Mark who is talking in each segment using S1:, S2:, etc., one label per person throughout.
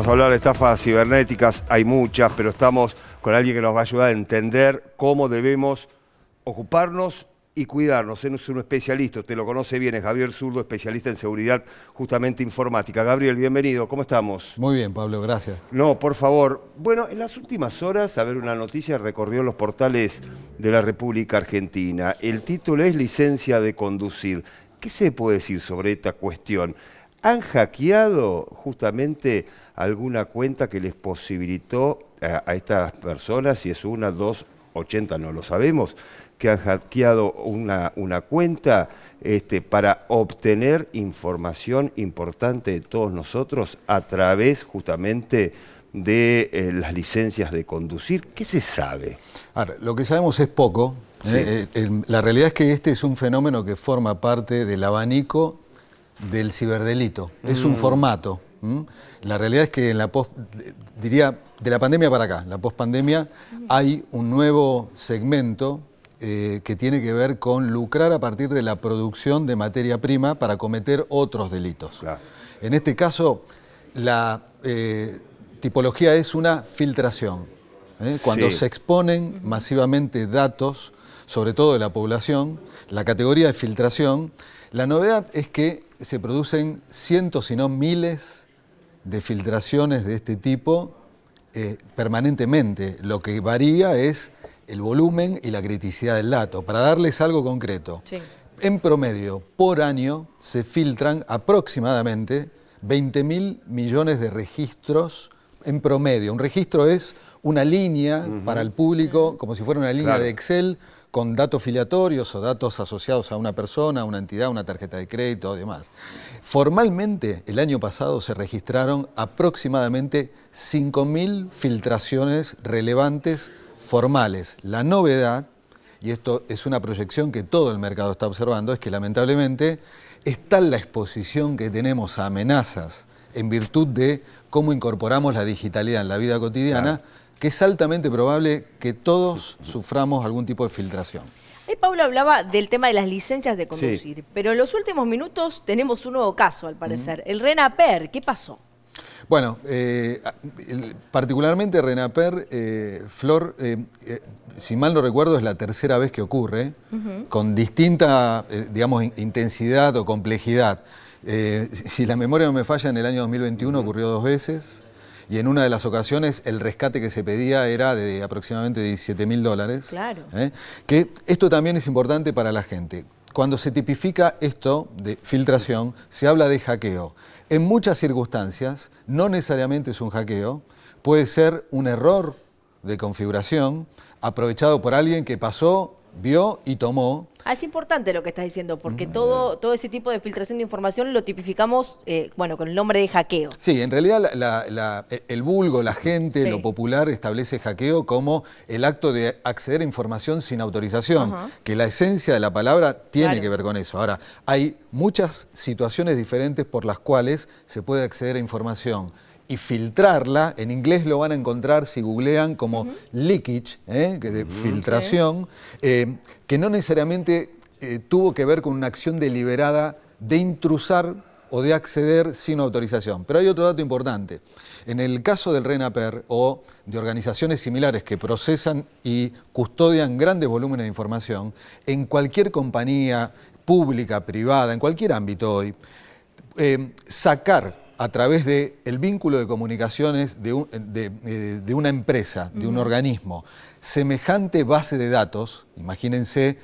S1: Vamos a hablar de estafas cibernéticas, hay muchas, pero estamos con alguien que nos va a ayudar a entender cómo debemos ocuparnos y cuidarnos. Es un especialista, Te lo conoce bien, es Gabriel Zurdo, especialista en seguridad justamente informática. Gabriel, bienvenido, ¿cómo estamos? Muy bien,
S2: Pablo, gracias.
S1: No, por favor. Bueno, en las últimas horas, a ver, una noticia recorrió los portales de la República Argentina. El título es Licencia de Conducir. ¿Qué se puede decir sobre esta cuestión? Han hackeado justamente alguna cuenta que les posibilitó a, estas personas, si es una, dos, ochenta, no lo sabemos, que han hackeado una, una cuenta este, para obtener información importante de todos nosotros a través
S2: justamente de eh, las licencias de conducir. ¿Qué se sabe? lo que sabemos es poco. ¿eh? Eh, la realidad es que este es un fenómeno que forma parte del abanico del ciberdelito. Es un mm. formato. La realidad es que diría, de la pandemia para acá, la postpandemia hay un nuevo segmento eh, que tiene que ver con lucrar a partir de la producción de materia prima para cometer otros delitos. En este caso, la eh, tipología es una filtración. ¿eh? Cuando se exponen masivamente datos, sobre todo de la población, la categoría de filtración, la novedad es que se producen cientos, si no miles, de filtraciones de este tipo eh, permanentemente. Lo que varía es el volumen y la criticidad del dato. Para darles algo concreto, en promedio, por año, se filtran aproximadamente 20.000 mil millones de registros en promedio. Un registro es una línea para el público, como si fuera una línea de Excel con datos filiatorios o datos asociados a una persona, una entidad, una tarjeta de crédito o demás. Formalmente, el año pasado se registraron aproximadamente 5.000 filtraciones relevantes formales. La novedad, y esto es una proyección que todo el mercado está observando, es que lamentablemente es tal la exposición que tenemos a amenazas en virtud de cómo incorporamos la digitalidad en la vida cotidiana, que es altamente probable que todos suframos algún tipo de filtración.
S1: Ahí Pablo hablaba del tema de las licencias de conducir, pero en los últimos minutos tenemos un nuevo caso, al parecer, el RENAPER, ¿qué pasó?
S2: Bueno, eh, particularmente Renaper, eh, Flor, eh, si mal no recuerdo, es la tercera vez que ocurre, con distinta, digamos, intensidad o complejidad. Eh, si la memoria no me falla, en el año 2021 ocurrió dos veces y en una de las ocasiones el rescate que se pedía era de aproximadamente 17 mil dólares. Claro. ¿eh? Que esto también es importante para la gente. Cuando se tipifica esto de filtración, se habla de hackeo. En muchas circunstancias, no necesariamente es un hackeo, puede ser un error de configuración aprovechado por alguien que pasó vio y tomó.
S1: Ah, es importante lo que estás diciendo, porque mm. todo, ese tipo de filtración de información lo tipificamos, eh, bueno, con el nombre de hackeo.
S2: Sí, en realidad el vulgo, la gente, lo popular establece hackeo como el acto de acceder a información sin autorización, que la esencia de la palabra tiene que ver con eso. Ahora, hay muchas situaciones diferentes por las cuales se puede acceder a información y filtrarla. En inglés lo van a encontrar si googlean como leakage, ¿eh? que de filtración, eh, que no necesariamente eh, tuvo que ver con una acción deliberada de intrusar o de acceder sin autorización. Pero hay otro dato importante. En el caso del RENAPER o de organizaciones similares que procesan y custodian grandes volúmenes de información, en cualquier compañía pública, privada, en cualquier ámbito hoy, sacar a través del vínculo de comunicaciones eh, de, una empresa, de un organismo, semejante base de datos, imagínense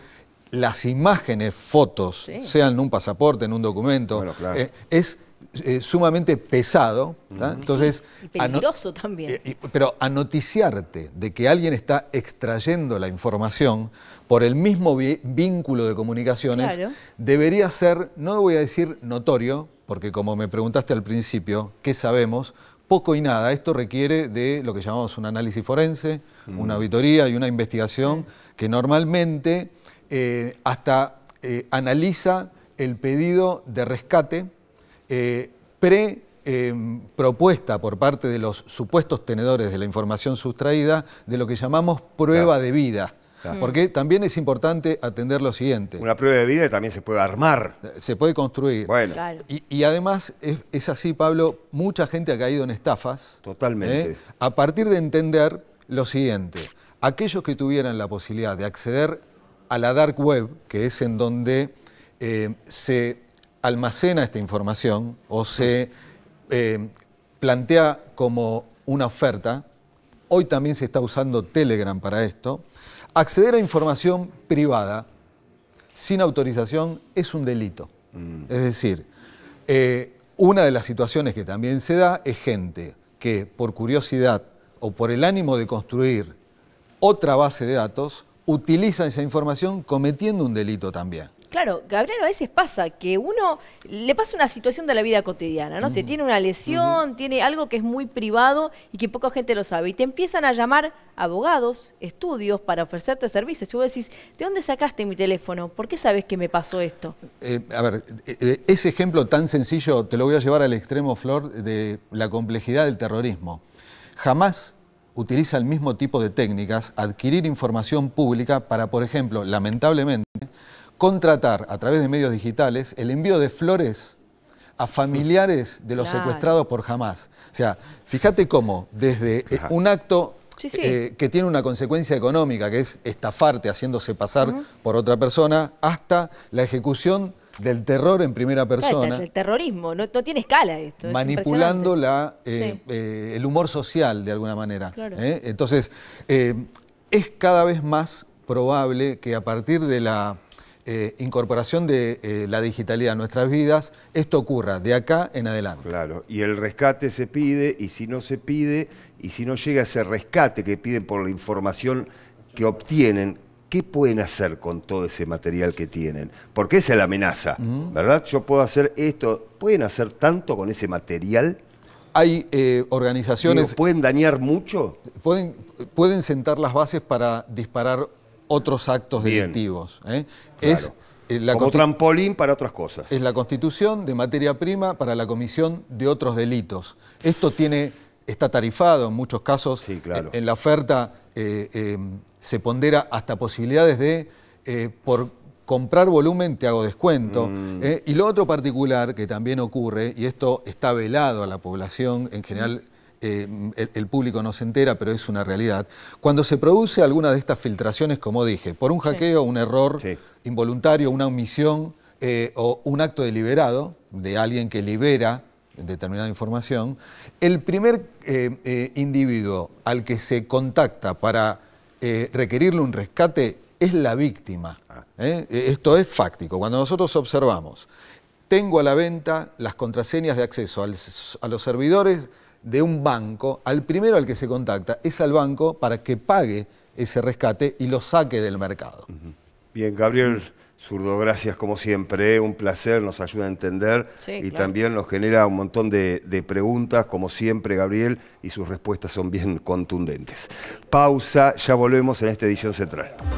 S2: las imágenes, fotos, sean en un pasaporte, en un documento, eh, es eh, sumamente pesado. peligroso también. pero a noticiarte de que alguien está extrayendo la información por el mismo vínculo de comunicaciones debería ser, no voy a decir notorio, porque como me preguntaste al principio, ¿qué sabemos? Poco y nada, esto requiere de lo que llamamos un análisis forense, mm. una auditoría y una investigación que normalmente eh, hasta eh, analiza el pedido de rescate eh, prepropuesta em, por parte de los supuestos tenedores de la información sustraída de lo que llamamos prueba de vida. Mm. Porque también es importante atender lo siguiente. Una prueba de vida también se puede armar. Se puede construir. Bueno. Y, además es, así, Pablo, mucha gente ha caído en estafas. ¿eh? Totalmente. A partir de entender lo siguiente. Aquellos que tuvieran la posibilidad de acceder a la dark web, que es en donde eh, se almacena esta información o se eh, plantea como una oferta, hoy también se está usando Telegram para esto, acceder a información privada sin autorización es un delito. Mm. Es decir, eh, una de las situaciones que también se da es gente que por curiosidad o por el ánimo de construir otra base de datos utiliza esa información cometiendo un delito también.
S1: Claro, Gabriel, a veces pasa que uno le pasa una situación de la vida cotidiana, ¿no? Si Se mm. tiene una lesión, tiene algo que es muy privado y que poca gente lo sabe. Y te empiezan a llamar abogados, estudios, para ofrecerte servicios. Tú decís, ¿de dónde sacaste mi teléfono? ¿Por qué sabes que me pasó esto?
S2: Eh, a ver, eh, eh, ese ejemplo tan sencillo te lo voy a llevar al extremo, Flor, de la complejidad del terrorismo. Jamás utiliza el mismo tipo de técnicas adquirir información pública para, por ejemplo, lamentablemente, contratar a través de medios digitales el envío de flores a familiares de los secuestrados por jamás. O sea, fíjate cómo desde eh, un acto eh, que tiene una consecuencia económica, que es estafarte haciéndose pasar por otra persona, hasta la ejecución del terror en primera persona. Claro, el
S1: terrorismo, no, tiene escala esto. Manipulando
S2: la, eh, el humor social de alguna manera. Entonces, es cada vez más probable que a partir de la eh, incorporación de eh, la digitalidad a nuestras vidas, esto ocurra de acá en adelante. Claro,
S1: y el rescate se pide, y si no se pide, y si no llega ese rescate que piden por la información que obtienen, ¿qué pueden hacer con todo ese material que tienen? Porque esa es la amenaza, ¿verdad?
S2: Yo puedo hacer esto, ¿pueden hacer tanto con ese material? Hay eh, organizaciones... ¿Pueden dañar mucho? Pueden, pueden sentar las bases para disparar otros actos delictivos. ¿eh? Es eh, la Como trampolín para otras cosas. Es la constitución de materia prima para la comisión de otros delitos. Esto tiene, está tarifado en muchos casos. en, la oferta eh, se pondera hasta posibilidades de, por comprar volumen te hago descuento. Mm. Y lo otro particular que también ocurre, y esto está velado a la población en general eh, el, público no se entera, pero es una realidad. Cuando se produce alguna de estas filtraciones, como dije, por un hackeo, un error involuntario, una omisión eh, o un acto deliberado de alguien que libera determinada información, el primer eh, individuo al que se contacta para requerirle un rescate es la víctima. Ah. Esto es fáctico. Cuando nosotros observamos, tengo a la venta las contraseñas de acceso a los servidores de un banco, al primero al que se contacta es al banco para que pague ese rescate y lo saque del mercado.
S1: Bien, Gabriel Zurdo, gracias como siempre, ¿eh? un placer, nos ayuda a entender y también nos genera un montón de, preguntas, como siempre Gabriel, y sus respuestas son bien contundentes. Pausa, ya volvemos en esta edición central.